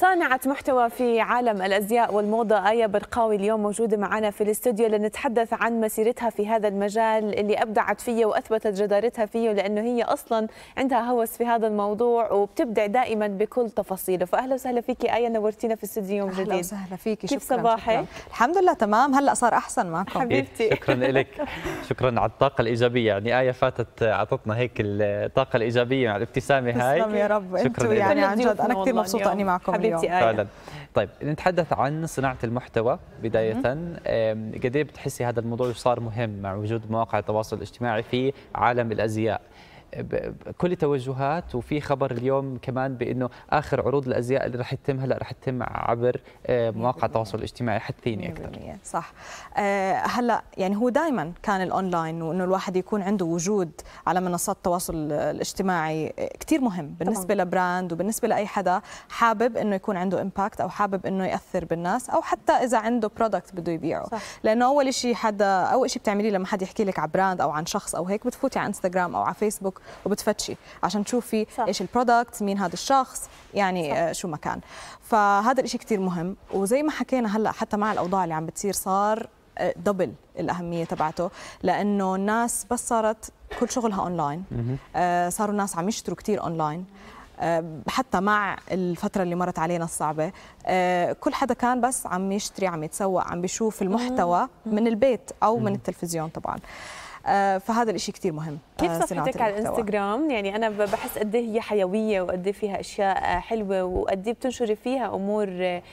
صانعة محتوى في عالم الأزياء والموضة آية برقاوي اليوم موجودة معنا في الاستوديو لنتحدث عن مسيرتها في هذا المجال اللي أبدعت فيه وأثبتت جدارتها فيه لأنه هي أصلا عندها هوس في هذا الموضوع وبتبدع دائما بكل تفاصيله فأهلا وسهلا فيك آية نورتينا في الاستوديو يوم جديد أهلا وسهلا فيك كيف صباحك؟ الحمد لله تمام هلأ صار أحسن معكم حبيبتي شكرا لك شكرا على الطاقة الإيجابية يعني آية فاتت أعطتنا هيك الطاقة الإيجابية مع الابتسامة هاي تسلم يا رب شكرا يعني عن جد أنا كثير مبسوطة أني معكم ايه فعلا طيب نتحدث عن صناعه المحتوى بدايه قد ايه بتحسي هذا الموضوع صار مهم مع وجود مواقع التواصل الاجتماعي في عالم الازياء كل توجهات وفي خبر اليوم كمان بانه اخر عروض الازياء اللي رح تتم هلا رح تتم عبر آه، مواقع التواصل الاجتماعي حثيني اكثر صح آه، هلا يعني هو دائما كان الاونلاين وانه الواحد يكون عنده وجود على منصات التواصل الاجتماعي آه، كثير مهم بالنسبه طبعا. لبراند وبالنسبه لاي حدا حابب انه يكون عنده امباكت او حابب انه ياثر بالناس او حتى اذا عنده برودكت بده يبيعه صح. لانه اول شيء حدا اول شيء بتعمليه لما حد يحكي لك عن براند او عن شخص او هيك بتفوتي على انستغرام او على فيسبوك وبتفتشي عشان تشوفي صح. ايش البرودكت مين هذا الشخص يعني صح. آه، شو مكان فهذا الشيء كثير مهم وزي ما حكينا هلا حتى مع الاوضاع اللي عم بتصير صار دبل آه، الاهميه تبعته لانه الناس بس صارت كل شغلها اونلاين آه، صاروا الناس عم يشتروا كثير اونلاين حتى مع الفترة اللي مرت علينا الصعبة كل حدا كان بس عم يشتري عم يتسوق عم بيشوف المحتوى من البيت أو من التلفزيون طبعا فهذا الإشي كتير مهم كيف صفحتك على الانستغرام؟ يعني انا بحس قد إيه هي حيويه وقد إيه فيها اشياء حلوه وقد إيه بتنشري فيها امور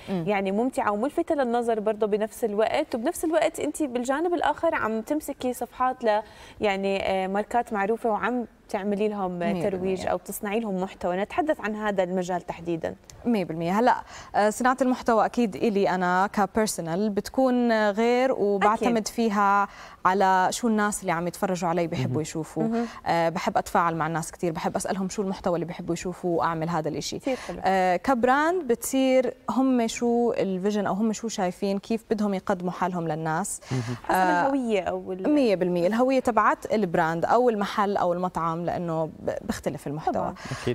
يعني ممتعه وملفته للنظر برضه بنفس الوقت وبنفس الوقت انت بالجانب الاخر عم تمسكي صفحات ل يعني آه، ماركات معروفه وعم تعملي لهم ترويج او بتصنعي لهم محتوى نتحدث عن هذا المجال تحديدا 100% هلا آه، صناعه المحتوى اكيد الي انا كبيرسونال بتكون غير وبعتمد أكيد. فيها على شو الناس اللي عم يتفرجوا علي بيحبوا يشوفوا آه بحب اتفاعل مع الناس كثير بحب اسالهم شو المحتوى اللي بحبوا يشوفوه واعمل هذا الشيء آه كبراند بتصير هم شو الفيجن او هم شو شايفين كيف بدهم يقدموا حالهم للناس حسب آه الهويه او 100% الهويه تبعت البراند او المحل او المطعم لانه بيختلف المحتوى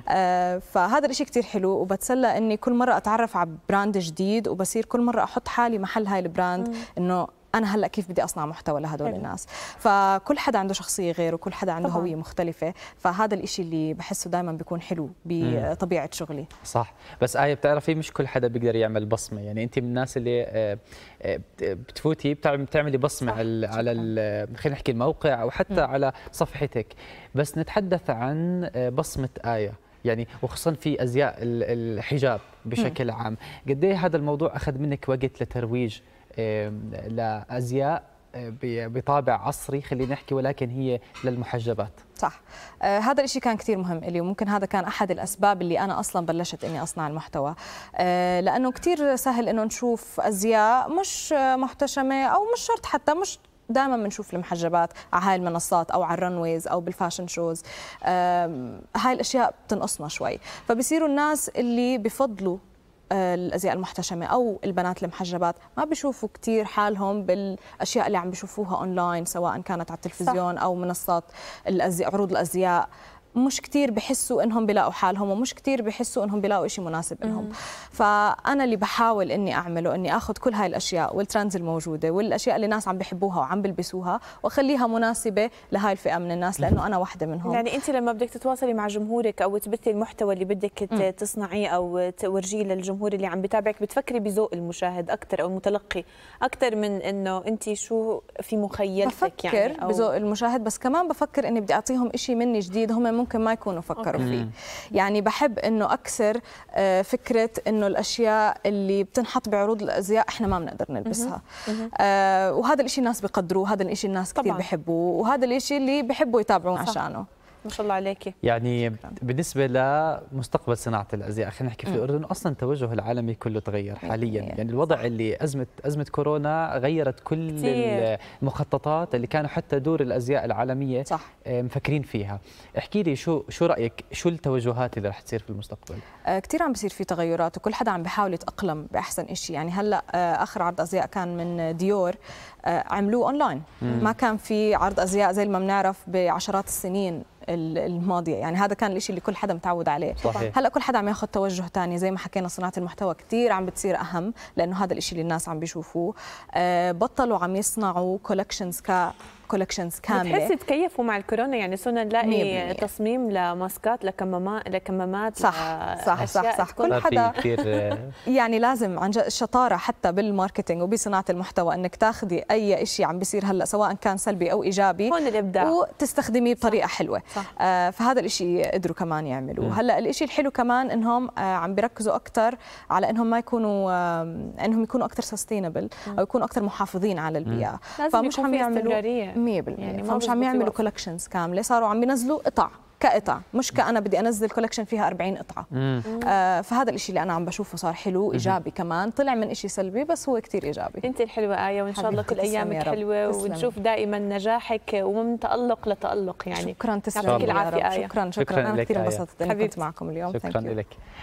آه فهذا الشيء كثير حلو وبتسلى اني كل مره اتعرف على براند جديد وبصير كل مره احط حالي محل هاي البراند انه انا هلا كيف بدي اصنع محتوى لهدول الناس فكل حدا عنده شخصيه غير وكل حدا عنده طبعا. هويه مختلفه فهذا الإشي اللي بحسه دائما بيكون حلو بطبيعه شغلي صح بس آية بتعرفي مش كل حدا بيقدر يعمل بصمه يعني انت من الناس اللي آه، آه، بتفوتي بتعملي بصمه صح. على على خلينا نحكي الموقع او حتى مم. على صفحتك بس نتحدث عن آه، بصمه آية يعني وخصوصا في ازياء الحجاب بشكل عام قد ايه هذا الموضوع اخذ منك وقت لترويج لازياء آه، بطابع عصري خلينا نحكي ولكن هي للمحجبات صح آه هذا الشيء كان كثير مهم لي وممكن هذا كان احد الاسباب اللي انا اصلا بلشت اني اصنع المحتوى آه لانه كثير سهل انه نشوف ازياء مش محتشمه او مش شرط حتى مش دائما بنشوف المحجبات على هاي المنصات او على الرنويز او بالفاشن شوز هاي الاشياء بتنقصنا شوي فبصيروا الناس اللي بفضلوا الازياء المحتشمه او البنات المحجبات ما بيشوفوا كثير حالهم بالاشياء اللي عم بيشوفوها اونلاين سواء كانت على التلفزيون صح. او منصات الأزياء عروض الازياء مش كتير بحسوا انهم بلاقوا حالهم ومش كتير بحسوا انهم بلاقوا شيء مناسب لهم فانا اللي بحاول اني اعمله اني اخذ كل هاي الاشياء والترندز الموجوده والاشياء اللي الناس عم بحبوها وعم بلبسوها واخليها مناسبه لهاي الفئه من الناس لانه انا واحده منهم يعني انت لما بدك تتواصلي مع جمهورك او تبثي المحتوى اللي بدك تصنعيه او تورجيه للجمهور اللي عم بتابعك بتفكري بذوق المشاهد اكثر او المتلقي اكثر من انه انت شو في مخيلتك يعني بفكر بذوق المشاهد بس كمان بفكر اني بدي اعطيهم شيء مني جديد هم ممكن ما يكونوا فكروا أوكي. فيه يعني بحب انه اكسر آه، فكره انه الاشياء اللي بتنحط بعروض الازياء احنا ما بنقدر نلبسها آه وهذا الشيء الناس بيقدروه هذا الشيء الناس كثير بيحبوه وهذا الشيء اللي بيحبوا يتابعون عشانه ما شاء الله عليكي يعني شكرا. بالنسبه لمستقبل صناعه الازياء خلينا نحكي في الاردن اصلا التوجه العالمي كله تغير حاليا يعني الوضع اللي ازمه ازمه كورونا غيرت كل كتير. المخططات اللي كانوا حتى دور الازياء العالميه صح. آه، مفكرين فيها احكي لي شو شو رايك شو التوجهات اللي رح تصير في المستقبل آه، كثير عم بصير في تغيرات وكل حدا عم بحاول يتاقلم باحسن شيء يعني هلا آه، اخر عرض ازياء كان من ديور عملوه اونلاين ما كان في عرض ازياء زي ما بنعرف بعشرات السنين الماضيه يعني هذا كان الشيء اللي كل حدا متعود عليه صحيح. هلا كل حدا عم ياخذ توجه ثاني زي ما حكينا صناعه المحتوى كثير عم بتصير اهم لانه هذا الشيء اللي الناس عم بيشوفوه آه، بطلوا عم يصنعوا كولكشنز ك كولكشنز كامله بتحسي تكيفوا مع الكورونا يعني صرنا نلاقي تصميم لماسكات لكمامات لكمامات صح صح صح, صح كل حدا آه. يعني لازم عن جد الشطاره حتى بالماركتينج وبصناعه المحتوى انك تاخذي اي شيء عم بيصير هلا سواء كان سلبي او ايجابي هون الابداع وتستخدميه بطريقه صح حلوه صح آه فهذا الشيء قدروا كمان يعملوه هلا الشيء الحلو كمان انهم آه عم بيركزوا اكثر على انهم ما يكونوا آه انهم يكونوا اكثر سستينبل او يكونوا اكثر محافظين على البيئه فمش عم يعملوا 100% يعني فمش عم يعملوا كولكشنز كامله صاروا عم ينزلوا قطع كقطع مش كأنا بدي أنزل كولكشن فيها 40 قطعة آه فهذا الإشي اللي أنا عم بشوفه صار حلو إيجابي كمان طلع من إشي سلبي بس هو كتير إيجابي أنت الحلوة آية وإن شاء الله كل أيامك حلوة ونشوف دائما نجاحك ومن تألق لتألق يعني شكرا تسلم يعطيك العافية آية شكرا شكرا, شكرا أنا كثير آية. انبسطت إني كنت معكم اليوم شكرا لك